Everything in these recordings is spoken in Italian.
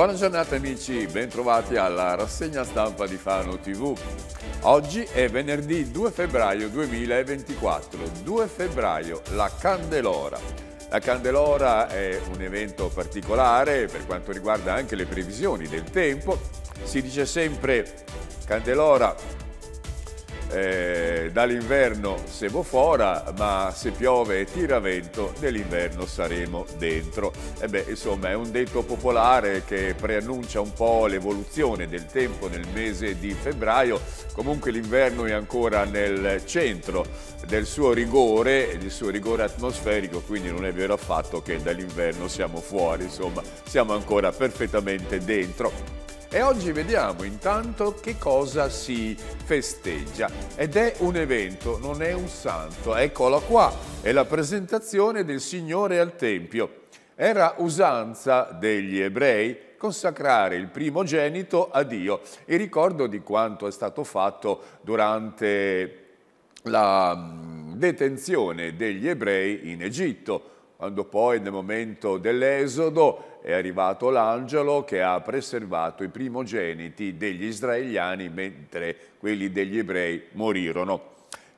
Buona giornata amici, bentrovati alla rassegna stampa di Fano TV. Oggi è venerdì 2 febbraio 2024, 2 febbraio, la Candelora. La Candelora è un evento particolare per quanto riguarda anche le previsioni del tempo. Si dice sempre Candelora eh, dall'inverno siamo fuori, ma se piove e tira vento, nell'inverno saremo dentro. E eh beh, insomma, è un detto popolare che preannuncia un po' l'evoluzione del tempo nel mese di febbraio. Comunque l'inverno è ancora nel centro del suo rigore, del suo rigore atmosferico, quindi non è vero affatto che dall'inverno siamo fuori, insomma, siamo ancora perfettamente dentro. E oggi vediamo intanto che cosa si festeggia. Ed è un evento, non è un santo. eccolo qua, è la presentazione del Signore al Tempio. Era usanza degli ebrei consacrare il primogenito a Dio. E ricordo di quanto è stato fatto durante la mm, detenzione degli ebrei in Egitto quando poi nel momento dell'esodo è arrivato l'angelo che ha preservato i primogeniti degli israeliani mentre quelli degli ebrei morirono.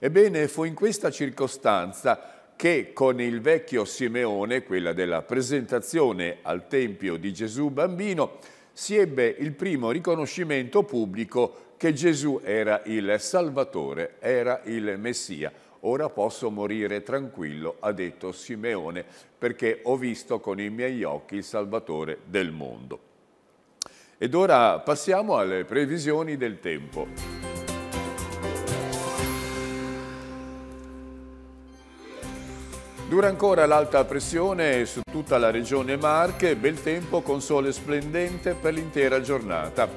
Ebbene, fu in questa circostanza che con il vecchio Simeone, quella della presentazione al Tempio di Gesù bambino, si ebbe il primo riconoscimento pubblico che Gesù era il Salvatore, era il Messia, ora posso morire tranquillo, ha detto Simeone, perché ho visto con i miei occhi il Salvatore del mondo. Ed ora passiamo alle previsioni del tempo. Dura ancora l'alta pressione su tutta la regione Marche, bel tempo con sole splendente per l'intera giornata.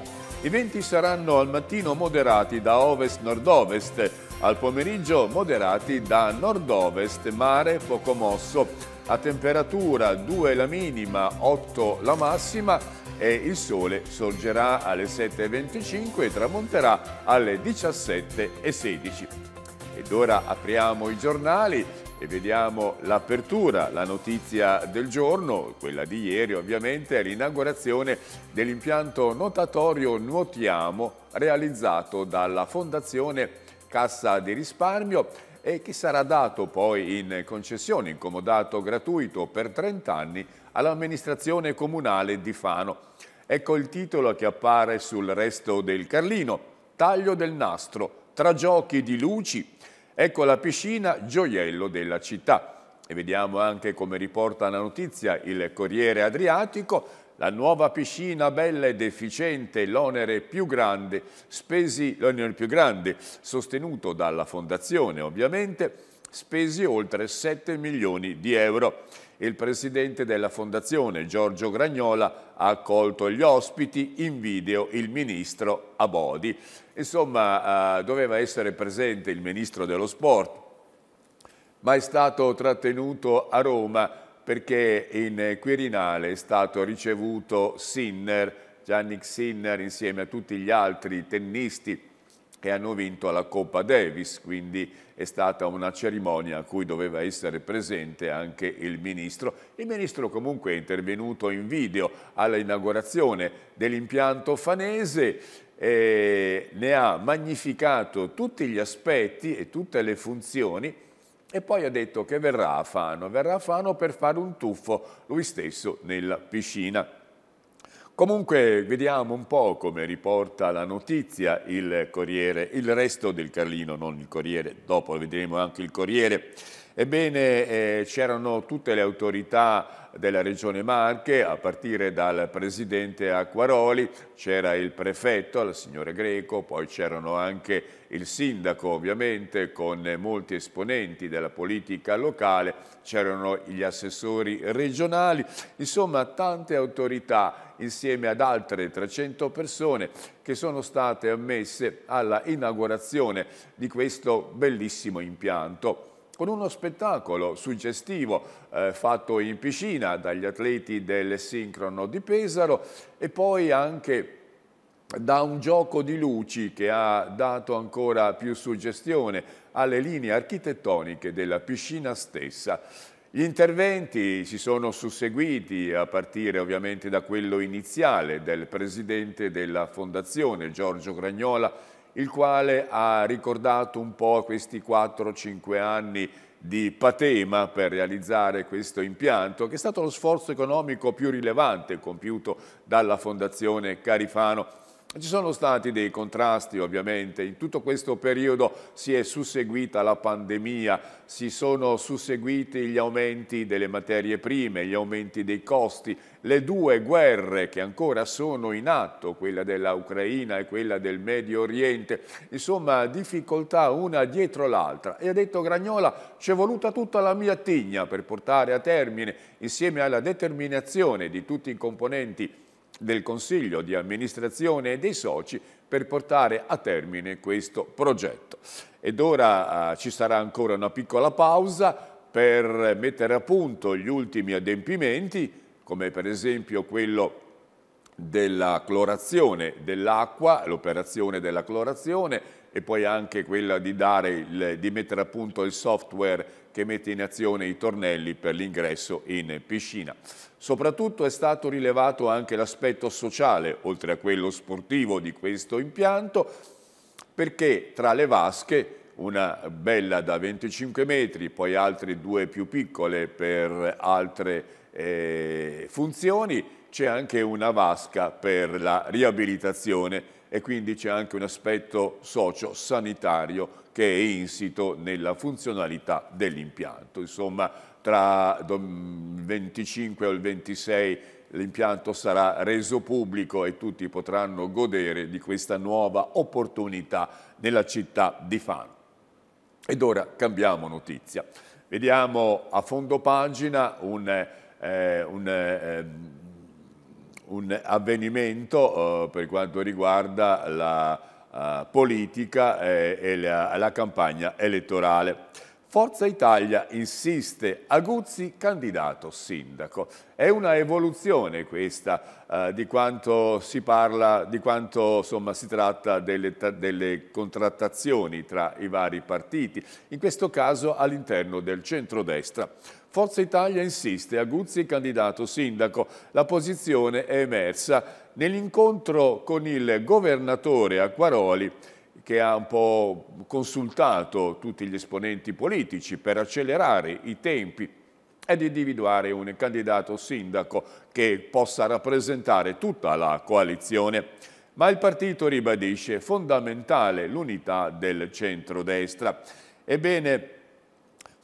I venti saranno al mattino moderati da ovest-nord-ovest, al pomeriggio moderati da nord-ovest, mare poco mosso, a temperatura 2 la minima, 8 la massima e il sole sorgerà alle 7.25 e tramonterà alle 17.16. Ed ora apriamo i giornali e vediamo l'apertura, la notizia del giorno, quella di ieri ovviamente, l'inaugurazione dell'impianto notatorio Nuotiamo realizzato dalla Fondazione Cassa di risparmio e che sarà dato poi in concessione, incomodato gratuito per 30 anni all'amministrazione comunale di Fano. Ecco il titolo che appare sul resto del Carlino. Taglio del nastro, tra giochi di luci. Ecco la piscina, gioiello della città. E vediamo anche come riporta la notizia il Corriere Adriatico la nuova piscina bella ed efficiente, l'onere più grande, spesi, l'onere più grande, sostenuto dalla fondazione ovviamente, spesi oltre 7 milioni di euro. Il presidente della fondazione, Giorgio Gragnola, ha accolto gli ospiti in video il ministro Abodi. Insomma, eh, doveva essere presente il ministro dello sport, ma è stato trattenuto a Roma perché in Quirinale è stato ricevuto Sinner, Yannick Sinner insieme a tutti gli altri tennisti che hanno vinto la Coppa Davis, quindi è stata una cerimonia a cui doveva essere presente anche il ministro. Il ministro comunque è intervenuto in video all'inaugurazione dell'impianto fanese e ne ha magnificato tutti gli aspetti e tutte le funzioni e poi ha detto che verrà a Fano, verrà a Fano per fare un tuffo lui stesso nella piscina. Comunque vediamo un po' come riporta la notizia il Corriere, il resto del Carlino, non il Corriere, dopo vedremo anche il Corriere. Ebbene, eh, c'erano tutte le autorità della Regione Marche, a partire dal presidente Acquaroli, c'era il prefetto, la signora Greco, poi c'erano anche il sindaco ovviamente con molti esponenti della politica locale, c'erano gli assessori regionali, insomma tante autorità insieme ad altre 300 persone che sono state ammesse alla inaugurazione di questo bellissimo impianto con uno spettacolo suggestivo eh, fatto in piscina dagli atleti del sincrono di Pesaro e poi anche da un gioco di luci che ha dato ancora più suggestione alle linee architettoniche della piscina stessa. Gli interventi si sono susseguiti a partire ovviamente da quello iniziale del presidente della fondazione Giorgio Gragnola il quale ha ricordato un po' questi 4-5 anni di patema per realizzare questo impianto, che è stato lo sforzo economico più rilevante compiuto dalla Fondazione Carifano ci sono stati dei contrasti ovviamente, in tutto questo periodo si è susseguita la pandemia, si sono susseguiti gli aumenti delle materie prime, gli aumenti dei costi, le due guerre che ancora sono in atto, quella della Ucraina e quella del Medio Oriente, insomma difficoltà una dietro l'altra. E ha detto Gragnola, ci è voluta tutta la mia tigna per portare a termine, insieme alla determinazione di tutti i componenti del Consiglio di amministrazione e dei soci per portare a termine questo progetto. Ed ora eh, ci sarà ancora una piccola pausa per mettere a punto gli ultimi adempimenti, come per esempio quello della clorazione dell'acqua, l'operazione della clorazione, e poi anche quella di, il, di mettere a punto il software che mette in azione i tornelli per l'ingresso in piscina. Soprattutto è stato rilevato anche l'aspetto sociale, oltre a quello sportivo di questo impianto, perché tra le vasche una bella da 25 metri, poi altre due più piccole per altre eh, funzioni, c'è anche una vasca per la riabilitazione e quindi c'è anche un aspetto socio-sanitario che è insito nella funzionalità dell'impianto. Insomma, tra il 25 o il 26 l'impianto sarà reso pubblico e tutti potranno godere di questa nuova opportunità nella città di Fano. Ed ora cambiamo notizia. Vediamo a fondo pagina un, eh, un eh, un avvenimento eh, per quanto riguarda la eh, politica e, eh, e la, la, campagna elettorale. Forza Italia insiste, Aguzzi candidato sindaco. È una evoluzione questa eh, di quanto si parla, di quanto insomma, si tratta delle, delle contrattazioni tra i vari partiti, in questo caso all'interno del centrodestra. Forza Italia insiste, Aguzzi è candidato sindaco, la posizione è emersa nell'incontro con il governatore Acquaroli che ha un po' consultato tutti gli esponenti politici per accelerare i tempi ed individuare un candidato sindaco che possa rappresentare tutta la coalizione. Ma il partito ribadisce fondamentale l'unità del centrodestra. Ebbene,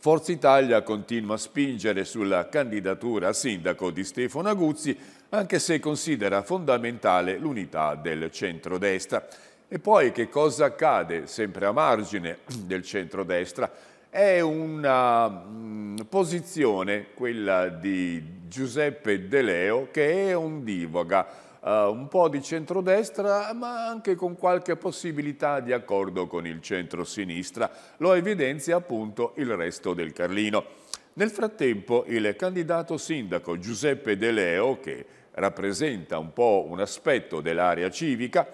Forza Italia continua a spingere sulla candidatura a sindaco di Stefano Aguzzi, anche se considera fondamentale l'unità del centrodestra. E poi che cosa accade, sempre a margine del centrodestra? È una mm, posizione, quella di Giuseppe De Leo, che è ondivaga eh, un po' di centrodestra ma anche con qualche possibilità di accordo con il centro-sinistra, lo evidenzia appunto il resto del Carlino. Nel frattempo il candidato sindaco Giuseppe De Leo, che rappresenta un po' un aspetto dell'area civica,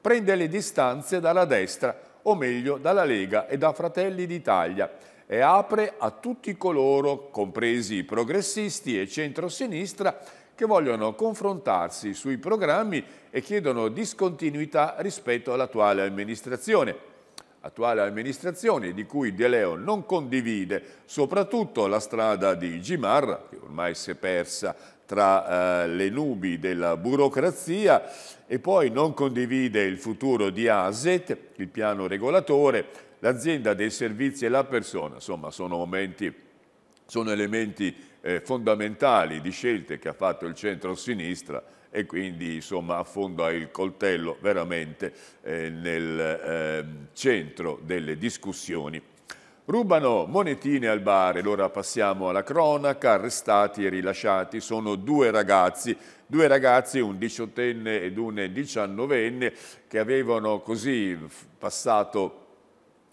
prende le distanze dalla destra, o meglio dalla Lega e da Fratelli d'Italia, e apre a tutti coloro, compresi i progressisti e centro-sinistra, che vogliono confrontarsi sui programmi e chiedono discontinuità rispetto all'attuale amministrazione. Attuale amministrazione di cui De Leo non condivide soprattutto la strada di Gimarra, che ormai si è persa tra eh, le nubi della burocrazia e poi non condivide il futuro di ASET, il piano regolatore, l'azienda dei servizi e la persona. Insomma, sono, momenti, sono elementi eh, fondamentali di scelte che ha fatto il centro-sinistra e quindi insomma affonda il coltello veramente eh, nel eh, centro delle discussioni. Rubano monetine al bar e ora passiamo alla cronaca, arrestati e rilasciati sono due ragazzi, due ragazzi, un diciottenne ed un diciannovenne che avevano così passato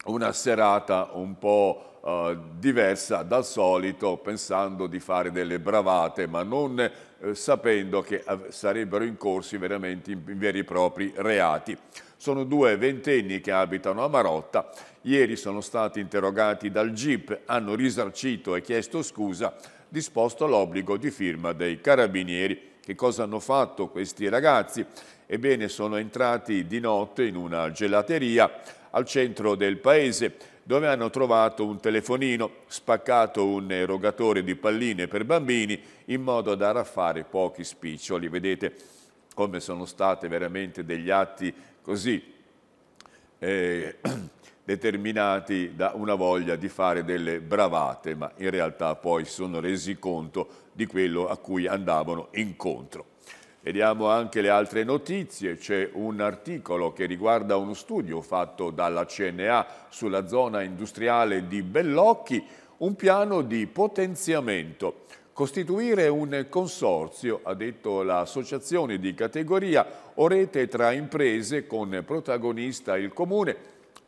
una serata un po' eh, diversa dal solito, pensando di fare delle bravate, ma non eh, sapendo che sarebbero in incorsi veramente in, in veri e propri reati. Sono due ventenni che abitano a Marotta, ieri sono stati interrogati dal GIP, hanno risarcito e chiesto scusa, disposto l'obbligo di firma dei carabinieri. Che cosa hanno fatto questi ragazzi? Ebbene, sono entrati di notte in una gelateria al centro del paese, dove hanno trovato un telefonino, spaccato un erogatore di palline per bambini in modo da raffare pochi spiccioli. Vedete come sono stati veramente degli atti così eh, determinati da una voglia di fare delle bravate, ma in realtà poi si sono resi conto di quello a cui andavano incontro. Vediamo anche le altre notizie, c'è un articolo che riguarda uno studio fatto dalla CNA sulla zona industriale di Bellocchi, un piano di potenziamento. Costituire un consorzio, ha detto l'associazione di categoria, o rete tra imprese con protagonista il comune,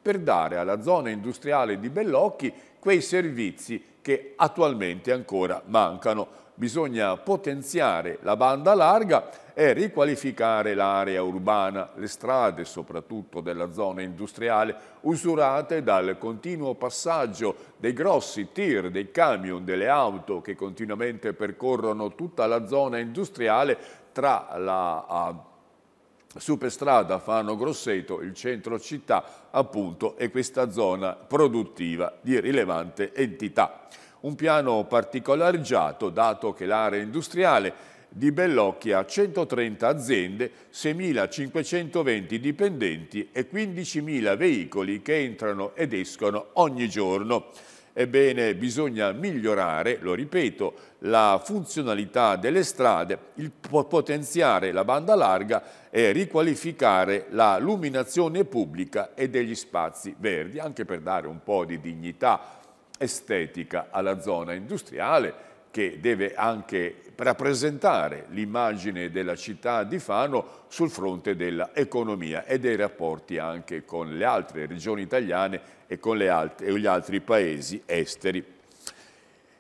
per dare alla zona industriale di Bellocchi quei servizi che attualmente ancora mancano bisogna potenziare la banda larga e riqualificare l'area urbana, le strade soprattutto della zona industriale usurate dal continuo passaggio dei grossi tir, dei camion, delle auto che continuamente percorrono tutta la zona industriale tra la uh, superstrada Fano Grosseto, il centro città appunto e questa zona produttiva di rilevante entità un piano particolareggiato dato che l'area industriale di Bellocchi ha 130 aziende, 6.520 dipendenti e 15.000 veicoli che entrano ed escono ogni giorno. Ebbene, bisogna migliorare, lo ripeto, la funzionalità delle strade, il potenziare la banda larga e riqualificare la luminazione pubblica e degli spazi verdi, anche per dare un po' di dignità estetica alla zona industriale che deve anche rappresentare l'immagine della città di Fano sul fronte dell'economia e dei rapporti anche con le altre regioni italiane e con altre, e gli altri paesi esteri.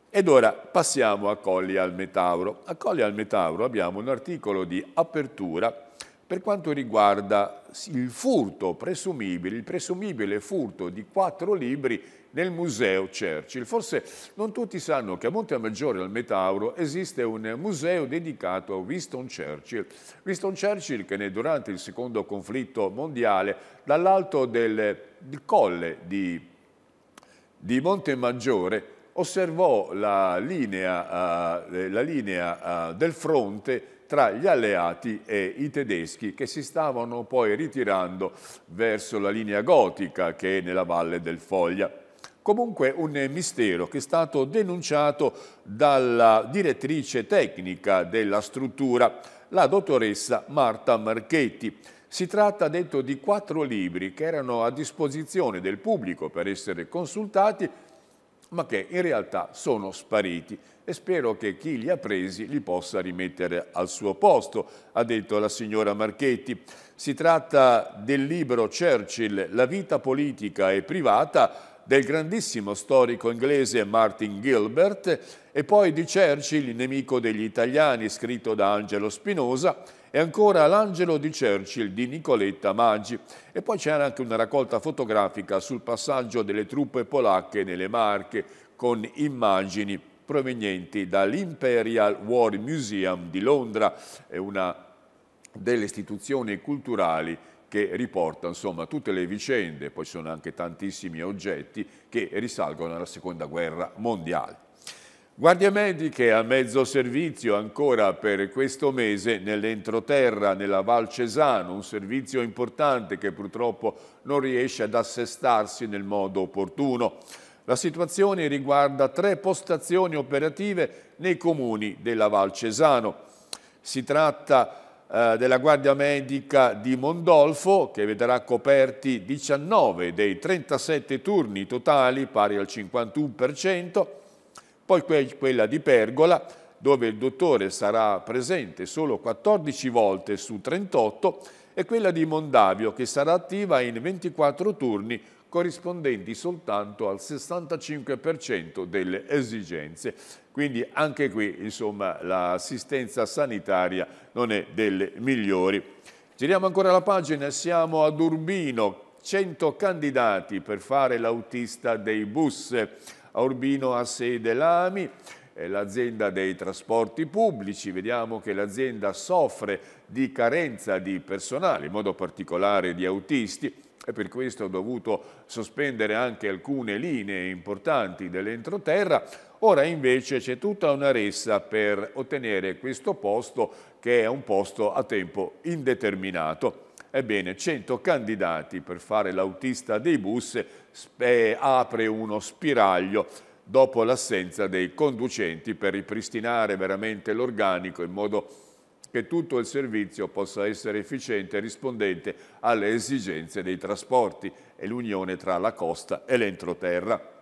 Ed ora passiamo a Colli al Metauro. A Colli al Metauro abbiamo un articolo di apertura per quanto riguarda il furto presumibile, il presumibile furto di quattro libri nel museo Churchill. Forse non tutti sanno che a Monte Maggiore al Metauro esiste un museo dedicato a Winston Churchill. Winston Churchill che durante il secondo conflitto mondiale dall'alto del, del, colle di, di Monte Maggiore osservò la linea, uh, la linea uh, del fronte tra gli alleati e i tedeschi che si stavano poi ritirando verso la linea gotica che è nella valle del Foglia. Comunque un mistero che è stato denunciato dalla direttrice tecnica della struttura, la dottoressa Marta Marchetti. Si tratta detto di quattro libri che erano a disposizione del pubblico per essere consultati ma che in realtà sono spariti e spero che chi li ha presi li possa rimettere al suo posto, ha detto la signora Marchetti. Si tratta del libro Churchill, La vita politica e privata, del grandissimo storico inglese Martin Gilbert e poi di Churchill, il nemico degli italiani, scritto da Angelo Spinosa, e ancora l'Angelo di Churchill di Nicoletta Maggi. E poi c'era anche una raccolta fotografica sul passaggio delle truppe polacche nelle Marche con immagini provenienti dall'Imperial War Museum di Londra, una delle istituzioni culturali che riporta insomma, tutte le vicende, poi sono anche tantissimi oggetti che risalgono alla seconda guerra mondiale. Guardie mediche a mezzo servizio ancora per questo mese nell'entroterra, nella Val Cesano, un servizio importante che purtroppo non riesce ad assestarsi nel modo opportuno. La situazione riguarda tre postazioni operative nei comuni della Val Cesano. Si tratta di eh, della Guardia Medica di Mondolfo che vedrà coperti 19 dei 37 turni totali pari al 51%, poi quella di Pergola dove il dottore sarà presente solo 14 volte su 38 e quella di Mondavio che sarà attiva in 24 turni corrispondenti soltanto al 65% delle esigenze. Quindi anche qui insomma, l'assistenza sanitaria non è delle migliori. Giriamo ancora la pagina, siamo ad Urbino, 100 candidati per fare l'autista dei bus. A Urbino ha sede l'AMI, l'azienda dei trasporti pubblici, vediamo che l'azienda soffre di carenza di personale, in modo particolare di autisti, e per questo ha dovuto sospendere anche alcune linee importanti dell'entroterra. Ora invece c'è tutta una ressa per ottenere questo posto che è un posto a tempo indeterminato. Ebbene, 100 candidati per fare l'autista dei bus eh, apre uno spiraglio dopo l'assenza dei conducenti per ripristinare veramente l'organico in modo che tutto il servizio possa essere efficiente e rispondente alle esigenze dei trasporti e l'unione tra la costa e l'entroterra.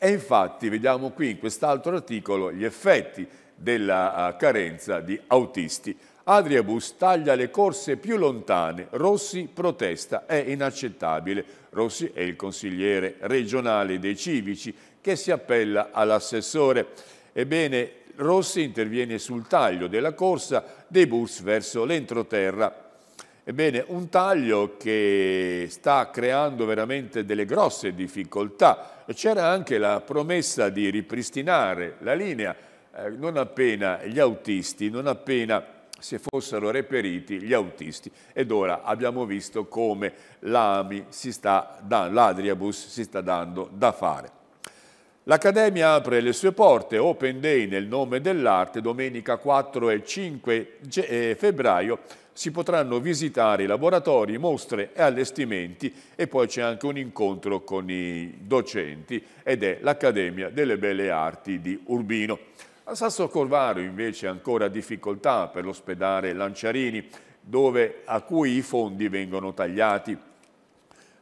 E infatti vediamo qui in quest'altro articolo gli effetti della eh, carenza di autisti. Adriabus taglia le corse più lontane, Rossi protesta, è inaccettabile. Rossi è il consigliere regionale dei civici che si appella all'assessore. Ebbene, Rossi interviene sul taglio della corsa dei bus verso l'entroterra Ebbene, un taglio che sta creando veramente delle grosse difficoltà. C'era anche la promessa di ripristinare la linea eh, non appena gli autisti, non appena se fossero reperiti gli autisti. Ed ora abbiamo visto come l'AMI si sta dando, l'Adriabus si sta dando da fare. L'Accademia apre le sue porte, Open Day nel nome dell'arte, domenica 4 e 5 eh, febbraio si potranno visitare i laboratori, mostre e allestimenti e poi c'è anche un incontro con i docenti ed è l'Accademia delle Belle Arti di Urbino. A Sasso Corvaro invece ancora difficoltà per l'ospedale Lanciarini, dove, a cui i fondi vengono tagliati.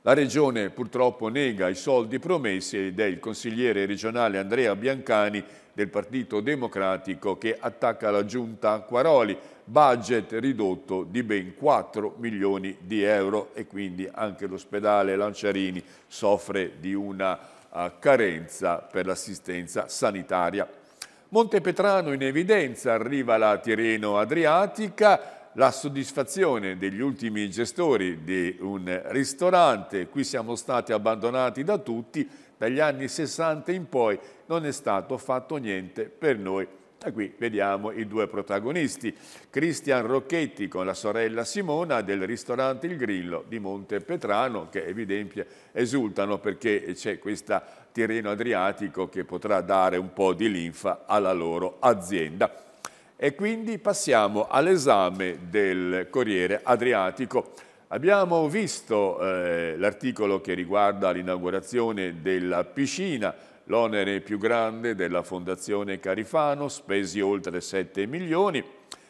La Regione purtroppo nega i soldi promessi ed è il consigliere regionale Andrea Biancani del Partito Democratico che attacca la giunta Quaroli, budget ridotto di ben 4 milioni di euro e quindi anche l'ospedale Lanciarini soffre di una eh, carenza per l'assistenza sanitaria. Montepetrano in evidenza, arriva la Tireno Adriatica, la soddisfazione degli ultimi gestori di un ristorante, qui siamo stati abbandonati da tutti, dagli anni 60 in poi non è stato fatto niente per noi. Da qui vediamo i due protagonisti, Cristian Rocchetti con la sorella Simona del ristorante Il Grillo di Monte Petrano che evidentemente esultano perché c'è questo Tirreno adriatico che potrà dare un po' di linfa alla loro azienda. E quindi passiamo all'esame del Corriere Adriatico. Abbiamo visto eh, l'articolo che riguarda l'inaugurazione della piscina, l'onere più grande della Fondazione Carifano, spesi oltre 7 milioni,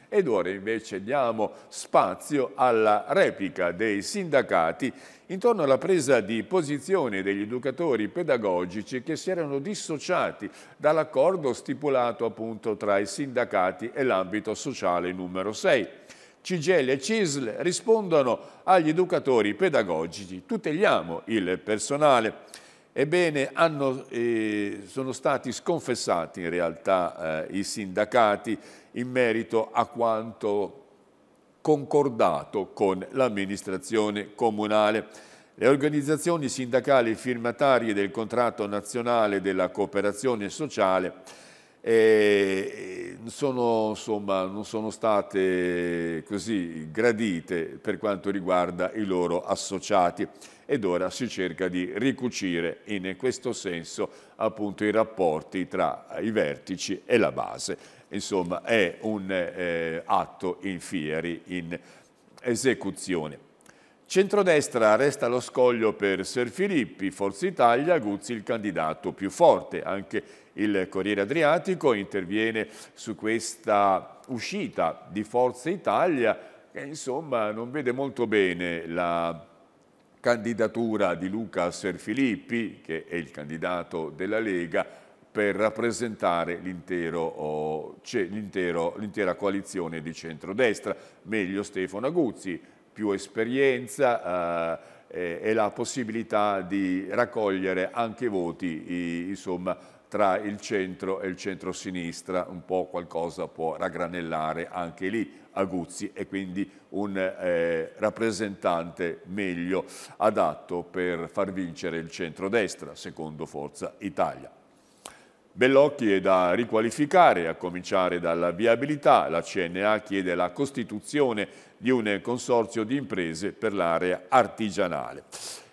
ed ora invece diamo spazio alla replica dei sindacati intorno alla presa di posizione degli educatori pedagogici che si erano dissociati dall'accordo stipulato appunto tra i sindacati e l'ambito sociale numero 6. CGL e CISL rispondono agli educatori pedagogici, tuteliamo il personale. Ebbene, hanno, eh, sono stati sconfessati in realtà eh, i sindacati in merito a quanto concordato con l'amministrazione comunale. Le organizzazioni sindacali firmatarie del contratto nazionale della cooperazione sociale eh, sono, insomma, non sono state così gradite per quanto riguarda i loro associati ed ora si cerca di ricucire in questo senso appunto i rapporti tra i vertici e la base. Insomma è un eh, atto in fieri, in esecuzione. Centrodestra resta lo scoglio per Ser Filippi, Forza Italia, Guzzi il candidato più forte. Anche il Corriere Adriatico interviene su questa uscita di Forza Italia che insomma non vede molto bene la candidatura di Luca Serfilippi, che è il candidato della Lega, per rappresentare l'intera coalizione di centrodestra, meglio Stefano Aguzzi, più esperienza eh, e la possibilità di raccogliere anche voti insomma, tra il centro e il centro-sinistra, un po' qualcosa può raggranellare anche lì Aguzzi e quindi un eh, rappresentante meglio adatto per far vincere il centro-destra, secondo Forza Italia. Bellocchi è da riqualificare, a cominciare dalla viabilità. La CNA chiede la costituzione di un consorzio di imprese per l'area artigianale.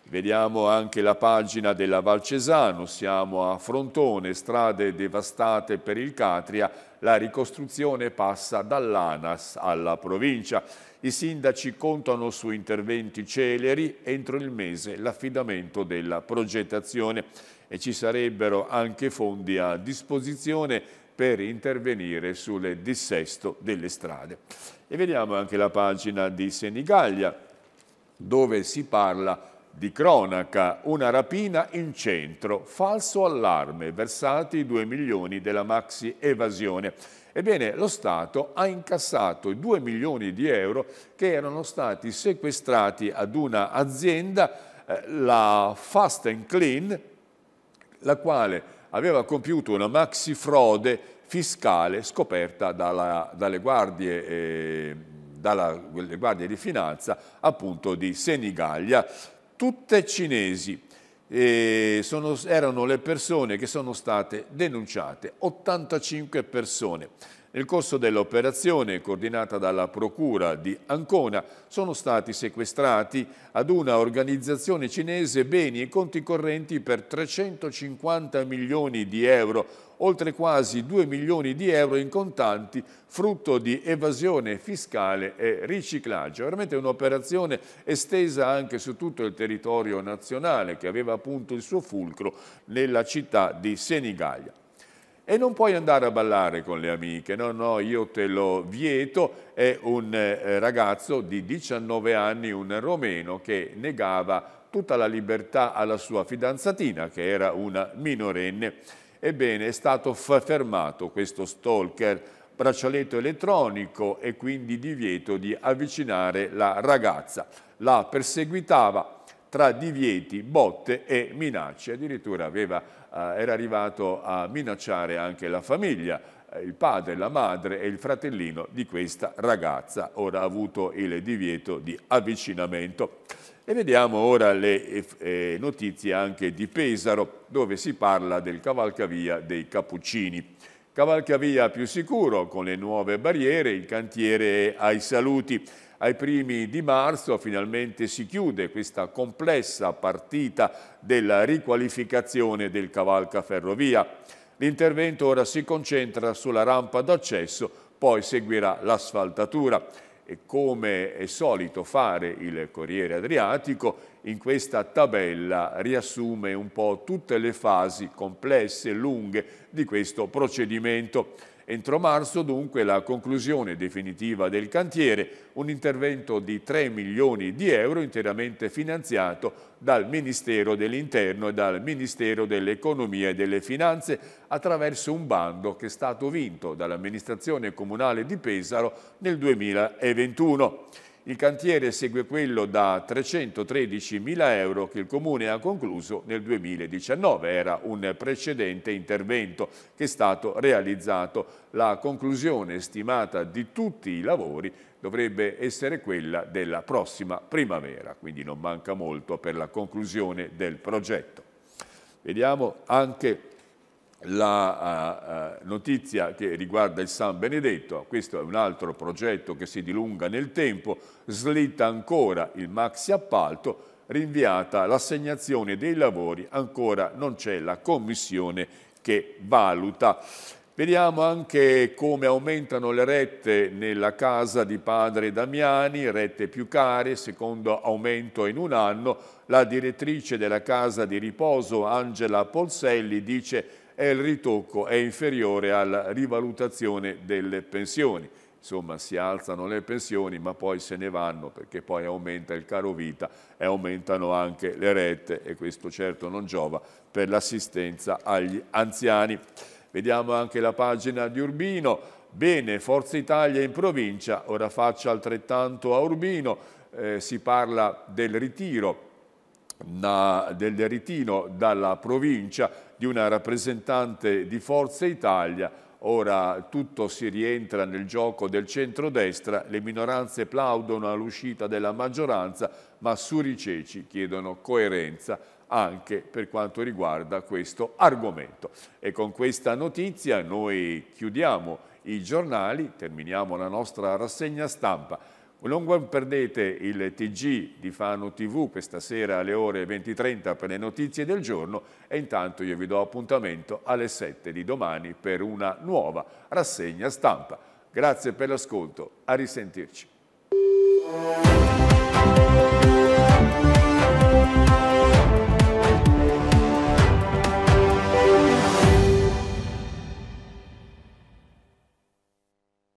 Vediamo anche la pagina della Valcesano, siamo a Frontone, strade devastate per il Catria, la ricostruzione passa dall'ANAS alla provincia. I sindaci contano su interventi celeri entro il mese l'affidamento della progettazione e ci sarebbero anche fondi a disposizione per intervenire sul dissesto delle strade. E vediamo anche la pagina di Senigallia dove si parla di di cronaca, una rapina in centro, falso allarme, versati 2 milioni della maxi evasione. Ebbene, lo Stato ha incassato i 2 milioni di euro che erano stati sequestrati ad una azienda, eh, la Fast and Clean, la quale aveva compiuto una maxi frode fiscale scoperta dalla, dalle guardie eh, dalle guardie di finanza appunto di Senigallia tutte cinesi. Sono, erano le persone che sono state denunciate, 85 persone. Nel corso dell'operazione coordinata dalla Procura di Ancona sono stati sequestrati ad una organizzazione cinese beni e conti correnti per 350 milioni di euro, oltre quasi 2 milioni di euro in contanti frutto di evasione fiscale e riciclaggio. Veramente un'operazione estesa anche su tutto il territorio nazionale che aveva appunto il suo fulcro nella città di Senigallia. E non puoi andare a ballare con le amiche, no, no, io te lo vieto. È un eh, ragazzo di 19 anni, un romeno, che negava tutta la libertà alla sua fidanzatina, che era una minorenne. Ebbene, è stato fermato questo stalker, braccialetto elettronico e quindi divieto di avvicinare la ragazza. La perseguitava tra divieti, botte e minacce. Addirittura aveva, eh, era arrivato a minacciare anche la famiglia il padre, la madre e il fratellino di questa ragazza. Ora ha avuto il divieto di avvicinamento. E vediamo ora le eh, eh, notizie anche di Pesaro, dove si parla del cavalcavia dei Cappuccini. Cavalcavia più sicuro, con le nuove barriere, il cantiere ai saluti. Ai primi di marzo finalmente si chiude questa complessa partita della riqualificazione del cavalcaferrovia. L'intervento ora si concentra sulla rampa d'accesso, poi seguirà l'asfaltatura. E come è solito fare il Corriere Adriatico, in questa tabella riassume un po' tutte le fasi complesse e lunghe di questo procedimento. Entro marzo dunque la conclusione definitiva del cantiere, un intervento di 3 milioni di euro interamente finanziato dal Ministero dell'Interno e dal Ministero dell'Economia e delle Finanze attraverso un bando che è stato vinto dall'amministrazione comunale di Pesaro nel 2021. Il cantiere segue quello da 313.000 euro che il Comune ha concluso nel 2019. Era un precedente intervento che è stato realizzato. La conclusione stimata di tutti i lavori dovrebbe essere quella della prossima primavera, quindi non manca molto per la conclusione del progetto. Vediamo anche la uh, uh, notizia che riguarda il San Benedetto, questo è un altro progetto che si dilunga nel tempo, slitta ancora il maxi appalto, rinviata l'assegnazione dei lavori, ancora non c'è la commissione che valuta. Vediamo anche come aumentano le rette nella casa di padre Damiani, rette più care, secondo aumento in un anno. La direttrice della casa di riposo Angela Polselli dice è il ritocco, è inferiore alla rivalutazione delle pensioni. Insomma, si alzano le pensioni, ma poi se ne vanno perché poi aumenta il caro vita e aumentano anche le rette e questo certo non giova per l'assistenza agli anziani. Vediamo anche la pagina di Urbino. Bene, Forza Italia in provincia, ora faccia altrettanto a Urbino, eh, si parla del ritiro, da, del ritiro dalla provincia di una rappresentante di Forza Italia, ora tutto si rientra nel gioco del centrodestra, le minoranze plaudono all'uscita della maggioranza, ma Suriceci chiedono coerenza anche per quanto riguarda questo argomento. E con questa notizia noi chiudiamo i giornali, terminiamo la nostra rassegna stampa. Long perdete il TG di Fano TV questa sera alle ore 20.30 per le notizie del giorno e intanto io vi do appuntamento alle 7 di domani per una nuova rassegna stampa. Grazie per l'ascolto, a risentirci.